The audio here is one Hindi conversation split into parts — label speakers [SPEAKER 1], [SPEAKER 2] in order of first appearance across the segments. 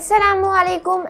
[SPEAKER 1] Aslam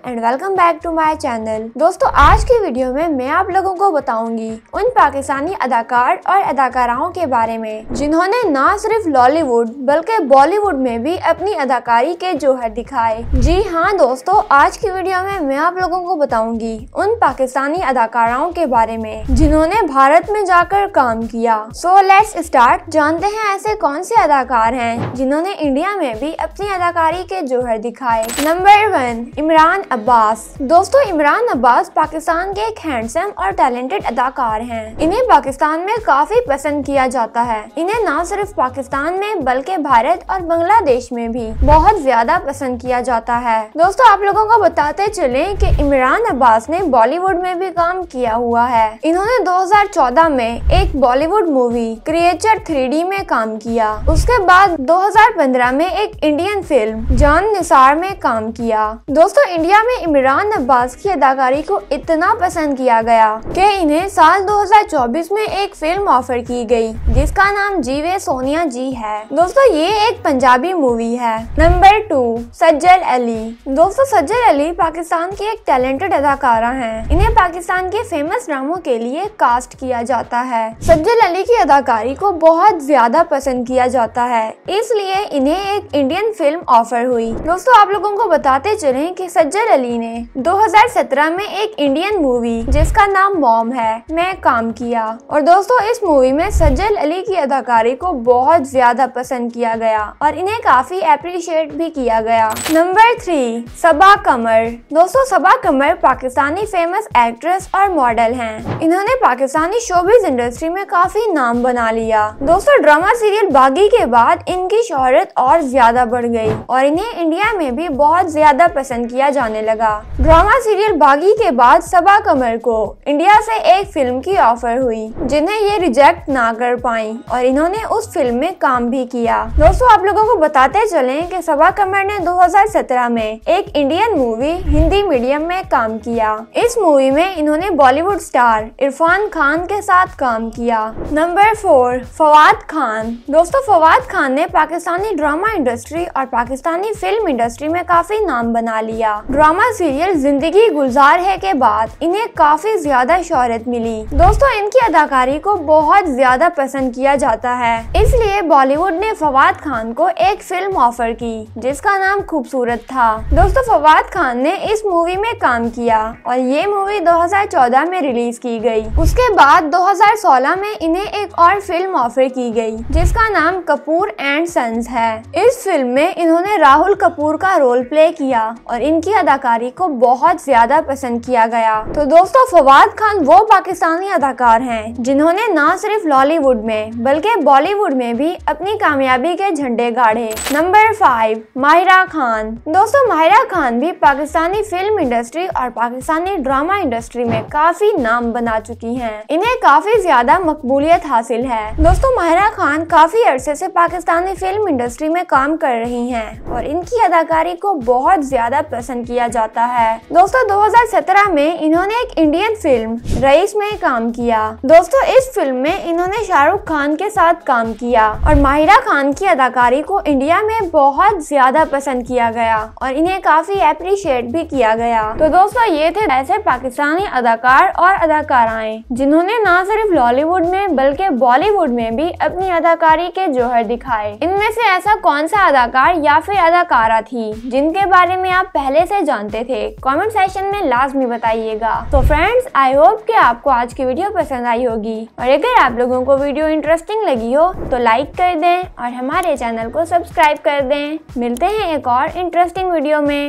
[SPEAKER 1] and welcome back to my channel दोस्तों आज की वीडियो में मैं आप लोगों को बताऊंगी उन पाकिस्तानी अदाकार और अदाकाराओं के बारे में जिन्होंने न सिर्फ लॉलीवुड बल्कि बॉलीवुड में भी अपनी अदाकारी के जोहर दिखाए जी हाँ दोस्तों आज की वीडियो में मैं आप लोगों को बताऊंगी उन पाकिस्तानी अदाकाराओं के बारे में जिन्होंने भारत में जाकर काम किया सो लेट्स स्टार्ट जानते हैं ऐसे कौन से अदाकार हैं जिन्होंने इंडिया में भी अपनी अदाकारी के जोहर दिखाए number number one Imran Abbas दोस्तों इमरान अब्बास पाकिस्तान के एक हैंडसम और टैलेंटेड अदाकार हैं इन्हें पाकिस्तान में काफी पसंद किया जाता है इन्हें न सिर्फ पाकिस्तान में बल्कि भारत और बांग्लादेश में भी बहुत ज्यादा पसंद किया जाता है दोस्तों आप लोगों को बताते चले की इमरान अब्बास ने बॉलीवुड में भी काम किया हुआ है इन्होंने चौदह में एक बॉलीवुड मूवी क्रिएचर थ्री में काम किया उसके बाद पंद्रह में एक इंडियन फिल्म जॉन निसार में काम किया किया दोस्तों इंडिया में इमरान अब्बास की अदाकारी को इतना पसंद किया गया कि इन्हें साल 2024 में एक फिल्म ऑफर की गई जिसका नाम जीवे सोनिया जी है दोस्तों ये एक पंजाबी मूवी है नंबर टू सज्जल अली दोस्तों सज्जल अली पाकिस्तान के एक टैलेंटेड अदाकारा है इन्हें पाकिस्तान के फेमस ड्रामों के लिए कास्ट किया जाता है सज्जल अली की अदाकारी को बहुत ज्यादा पसंद किया जाता है इसलिए इन्हें एक इंडियन फिल्म ऑफर हुई दोस्तों आप लोगों को बता बताते चले कि सज्जर अली ने 2017 में एक इंडियन मूवी जिसका नाम मॉम है में काम किया और दोस्तों इस मूवी में सज्जल अली की अदाकारी को बहुत ज्यादा पसंद किया गया और इन्हें काफी अप्रिशिएट भी किया गया नंबर थ्री सबा कमर दोस्तों सबा कमर पाकिस्तानी फेमस एक्ट्रेस और मॉडल है इन्होंने पाकिस्तानी शोबिस इंडस्ट्री में काफी नाम बना लिया दोस्तों ड्रामा सीरियल बागी के बाद इनकी शोहरत और ज्यादा बढ़ गई और इन्हें इंडिया में भी बहुत ज्यादा पसंद किया जाने लगा ड्रामा सीरियल बागी के बाद सबा कमर को इंडिया से एक फिल्म की ऑफर हुई जिन्हें ये रिजेक्ट ना कर पाई और इन्होंने उस फिल्म में काम भी किया दोस्तों आप लोगों को बताते चले की सबा कमर ने 2017 में एक इंडियन मूवी हिंदी मीडियम में काम किया इस मूवी में इन्होंने बॉलीवुड स्टार इरफान खान के साथ काम किया नंबर फोर फवाद खान दोस्तों फवाद खान ने पाकिस्तानी ड्रामा इंडस्ट्री और पाकिस्तानी फिल्म इंडस्ट्री में काफी नाम बना लिया ड्रामा सीरियल जिंदगी गुलजार है के बाद इन्हें काफी ज्यादा शोहरत मिली दोस्तों इनकी अदाकारी को बहुत ज्यादा पसंद किया जाता है इसलिए बॉलीवुड ने फवाद खान को एक फिल्म ऑफर की जिसका नाम खूबसूरत था दोस्तों फवाद खान ने इस मूवी में काम किया और ये मूवी 2014 में रिलीज की गई। उसके बाद 2016 में इन्हें एक और फिल्म ऑफर की गई जिसका नाम कपूर एंड सन्स है इस फिल्म में इन्होंने राहुल कपूर का रोल प्ले किया और इनकी अदाकारी को बहुत ज्यादा पसंद किया गया तो दोस्तों फवाद खान वो पाकिस्तानी अदाकार हैं जिन्होंने न सिर्फ लॉलीवुड में बल्कि बॉलीवुड में भी अपनी कामयाबी के झंडे गाड़े नंबर फाइव माहिरा खान दोस्तों माहिरा खान भी पाकिस्तानी फिल्म इंडस्ट्री और पाकिस्तानी ड्रामा इंडस्ट्री में काफी नाम बना चुकी है इन्हें काफी ज्यादा मकबूलियत हासिल है दोस्तों माहिरा खान काफी अरसे से पाकिस्तानी फिल्म इंडस्ट्री में काम कर रही है और इनकी अदाकारी को बहुत ज्यादा पसंद किया जाता है दोस्तों दो में इन्होंने एक इंडियन फिल्म रईस में काम किया दोस्तों इस फिल्म में इन्होंने शाहरुख खान के साथ काम किया किया और माहिरा खान की अदाकारी को इंडिया में बहुत ज्यादा पसंद किया गया और इन्हें काफी अप्रिशिएट भी किया गया तो दोस्तों ये थे ऐसे पाकिस्तानी अदाकार और अदाकाराएं जिन्होंने न सिर्फ लॉलीवुड में बल्कि बॉलीवुड में भी अपनी अदाकारी के जोहर दिखाए इनमें से ऐसा कौन सा अदाकार या फिर अदाकारा थी जिनके बारे में आप पहले से जानते थे कमेंट सेक्शन में लाजमी बताइएगा तो फ्रेंड्स आई होप कि आपको आज की वीडियो पसंद आई होगी और अगर आप लोगों को वीडियो इंटरेस्टिंग लगी हो तो लाइक कर दें और हमारे चैनल को सब्सक्राइब कर दें मिलते हैं एक और इंटरेस्टिंग वीडियो में